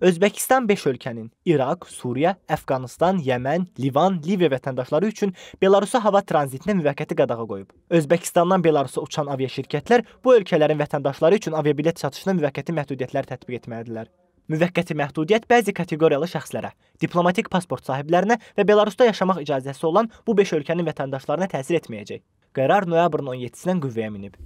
Özbəkistan 5 ölkənin İraq, Suriya, Əfqanıstan, Yəmən, Livan, Liviya vətəndaşları üçün Belarusa hava tranzitinə müvəqqəti qadağa qoyub. Özbəkistandan Belarusa uçan aviaşirkətlər bu ölkələrin vətəndaşları üçün aviabilet satışına müvəqqəti məhdudiyyətlər tətbiq etməlidirlər. Müvəqqəti məhdudiyyət bəzi kateqoriyalı şəxslərə, diplomatik pasport sahiblərinə və Belarusda yaşamaq icazəsi olan bu 5 ölkənin vətəndaşlarına təsir etməyəcək. Qərar noyabrın 17-dən qüvvəyə minib.